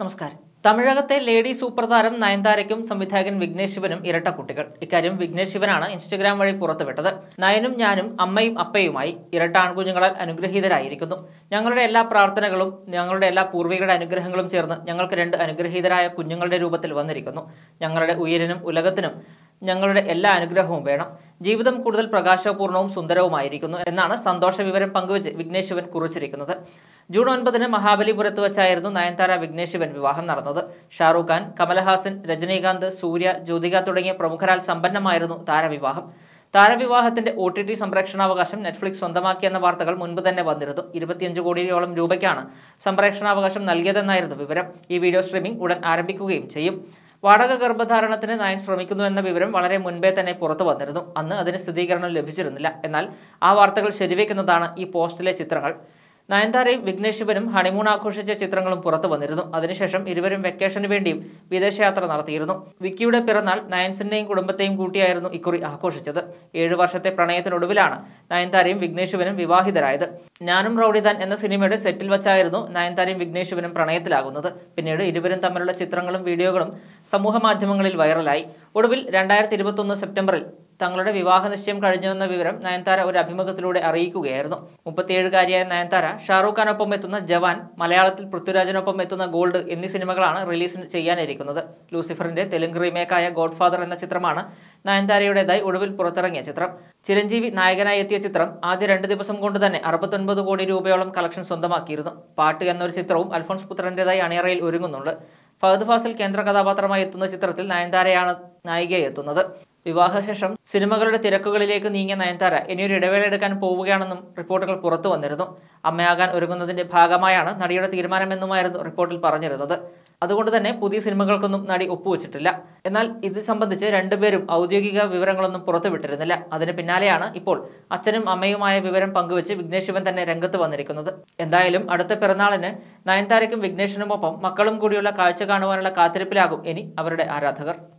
നമസ്കാരം തമിഴകത്തെ lady super താരം നയൻതാരയ്ക്കും സംവിധായകൻ വിഘ്നേഷ് ശിവനും ഇരട്ട കുട്ടികൾ ഇക്കാര്യം വിഘ്നേഷ് ശിവനാണ് ഇൻസ്റ്റഗ്രാം വഴി പുറത്തുവിട്ടത് നയനും ഞാനും അമ്മയും അപ്പയുമായി ഇരട്ട ആൺകുഞ്ഞുങ്ങളാൽ അനുഗ്രഹീതരായിരിക്കുന്നു ഞങ്ങളുടെ എല്ലാ പ്രാർത്ഥനകളും ഞങ്ങളുടെ എല്ലാ പൂർവികരുടെ അനുഗ്രഹങ്ങളും ചേർന്ന് ഞങ്ങൾക്ക് രണ്ട് അനുഗ്രഹീതരായ കുഞ്ഞുങ്ങളുടെ രൂപത്തിൽ വന്നിരിക്കുന്നു ഞങ്ങളുടെ ഉയരനും ഉലകത്തിനും ഞങ്ങളുടെ എല്ലാ അനുഗ്രഹവും വേണം ജീവിതം കൂടുതൽ പ്രകാശപൂർണവും സുന്ദരവുമായിരിക്കുന്നു എന്നാണ് സന്തോഷ വിവരം പങ്കുവച്ച് വിഘ്നേശിവൻ കുറിച്ചിരിക്കുന്നത് ജൂൺ ഒൻപതിന് മഹാബലിപുരത്ത് വെച്ചായിരുന്നു നയൻതാര വിഘ്നേശിവൻ വിവാഹം നടന്നത് ഷാറൂഖ് ഖാൻ കമലഹാസൻ രജനീകാന്ത് സൂര്യ ജ്യോതിക തുടങ്ങിയ പ്രമുഖരാൽ സമ്പന്നമായിരുന്നു താരവിവാഹം താരവിവാഹത്തിന്റെ ഒ ടി ടി സംരക്ഷണാവകാശം നെറ്റ്ഫ്ലിക്സ് സ്വന്തമാക്കിയെന്ന വാർത്തകൾ മുൻപ് തന്നെ വന്നിരുന്നു ഇരുപത്തിയഞ്ച് കോടിയോളം രൂപയ്ക്കാണ് സംപ്രേക്ഷണാവകാശം നൽകിയതെന്നായിരുന്നു വിവരം ഈ വീഡിയോ സ്ട്രീമിംഗ് ഉടൻ ആരംഭിക്കുകയും ചെയ്യും വാടക ഗർഭധാരണത്തിന് നയൻ ശ്രമിക്കുന്നു എന്ന വിവരം വളരെ മുൻപേ തന്നെ പുറത്തു വന്നിരുന്നു അന്ന് അതിന് സ്ഥിരീകരണം ലഭിച്ചിരുന്നില്ല എന്നാൽ ആ വാർത്തകൾ ശരിവെക്കുന്നതാണ് ഈ പോസ്റ്റിലെ ചിത്രങ്ങൾ നയൻതാരയും വിഘ്നേഷ് ശിവനും ഹണിമൂൺ ആഘോഷിച്ച ചിത്രങ്ങളും പുറത്തു വന്നിരുന്നു അതിനുശേഷം ഇരുവരും വെക്കേഷന് വേണ്ടിയും വിദേശയാത്ര നടത്തിയിരുന്നു വിക്കിയുടെ പിറന്നാൾ നയൻസിന്റെയും കുടുംബത്തെയും കൂട്ടിയായിരുന്നു ഇക്കുറി ആഘോഷിച്ചത് ഏഴു വർഷത്തെ പ്രണയത്തിനൊടുവിലാണ് നയൻതാരയും വിഘ്നേഷ് ശിവനും വിവാഹിതരായത് ഞാനും റൌഡിദാൻ എന്ന സിനിമയുടെ സെറ്റിൽ വച്ചായിരുന്നു നയൻതാരയും വിഘ്നേഷ് ശിവനും പ്രണയത്തിലാകുന്നത് പിന്നീട് ഇരുവരും തമ്മിലുള്ള ചിത്രങ്ങളും വീഡിയോകളും സമൂഹമാധ്യമങ്ങളിൽ വൈറലായി ഒടുവിൽ രണ്ടായിരത്തി സെപ്റ്റംബറിൽ തങ്ങളുടെ വിവാഹ നിശ്ചയം കഴിഞ്ഞുവെന്ന വിവരം നയൻതാര ഒരു അഭിമുഖത്തിലൂടെ അറിയിക്കുകയായിരുന്നു മുപ്പത്തിയേഴുകാരിയായ നയൻതാര ഷാറൂഖ് ഖാനൊപ്പം എത്തുന്ന ജവാൻ മലയാളത്തിൽ പൃഥ്വിരാജിനൊപ്പം എത്തുന്ന ഗോൾഡ് എന്നീ സിനിമകളാണ് റിലീസ് ചെയ്യാനിരിക്കുന്നത് ലൂസിഫറിന്റെ തെലുങ്ക് റീമേക്കായ ഗോഡ് ഫാദർ എന്ന ചിത്രമാണ് നയൻതാരയുടേതായി ഒടുവിൽ പുറത്തിറങ്ങിയ ചിത്രം ചിരഞ്ജീവി നായകനായി എത്തിയ ചിത്രം ആദ്യ രണ്ട് ദിവസം കൊണ്ട് തന്നെ അറുപത്തൊൻപത് കോടി രൂപയോളം കളക്ഷൻ സ്വന്തമാക്കിയിരുന്നു പാട്ട് എന്നൊരു ചിത്രവും അൽഫോൺസ് പുത്രന്റേതായി അണിയറയിൽ ഒരുങ്ങുന്നുണ്ട് ഫഹദ് ഫാസിൽ കേന്ദ്ര കഥാപാത്രമായി എത്തുന്ന ചിത്രത്തിൽ നയൻതാരയാണ് നായികയെത്തുന്നത് വിവാഹശേഷം സിനിമകളുടെ തിരക്കുകളിലേക്ക് നീങ്ങിയ നയൻതാര ഇനിയൊരു ഇടവേള എടുക്കാൻ പോവുകയാണെന്നും റിപ്പോർട്ടുകൾ പുറത്തു വന്നിരുന്നു അമ്മയാകാൻ ഒരുങ്ങുന്നതിന്റെ ഭാഗമായാണ് നടിയുടെ തീരുമാനമെന്നുമായിരുന്നു റിപ്പോർട്ടിൽ പറഞ്ഞിരുന്നത് അതുകൊണ്ട് തന്നെ പുതിയ സിനിമകൾക്കൊന്നും നടി ഒപ്പുവച്ചിട്ടില്ല എന്നാൽ ഇത് സംബന്ധിച്ച് രണ്ടുപേരും ഔദ്യോഗിക വിവരങ്ങളൊന്നും പുറത്തുവിട്ടിരുന്നില്ല അതിന് പിന്നാലെയാണ് ഇപ്പോൾ അച്ഛനും അമ്മയുമായ വിവരം പങ്കുവെച്ച് വിഘ്നേശ് ശിവൻ തന്നെ രംഗത്ത് വന്നിരിക്കുന്നത് എന്തായാലും അടുത്ത പിറന്നാളിന് നയൻതാരയ്ക്കും വിഘ്നേഷിനുമൊപ്പം മക്കളും കൂടിയുള്ള കാഴ്ച കാണുവാനുള്ള കാത്തിരിപ്പിലാകും ഇനി അവരുടെ ആരാധകർ